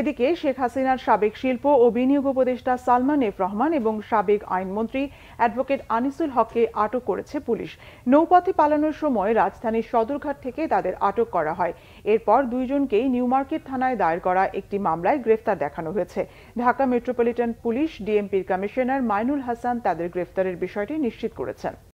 এদিকে শেখ হাসিনার সাবেক শিল্প ও বিনিয়োগ উপদেষ্টা সালমান এফ রহমান এবং সাবেক আইনমন্ত্রী অ্যাডভোকেট আনিসুল হককে আটক করেছে পুলিশ নৌপথে পালানোর সময় রাজধানীর সদরঘাট থেকে তাদের আটক করা হয় এরপর দুইজনকেই নিউমার্কেট থানায় দায়ের করা একটি মামলায় গ্রেফতার দেখানো হয়েছে ঢাকা মেট্রোপলিটন পুলিশ ডিএমপির কমিশনার মাইনুল হাসান তাদের গ্রেফতারের বিষয়টি নিশ্চিত করেছেন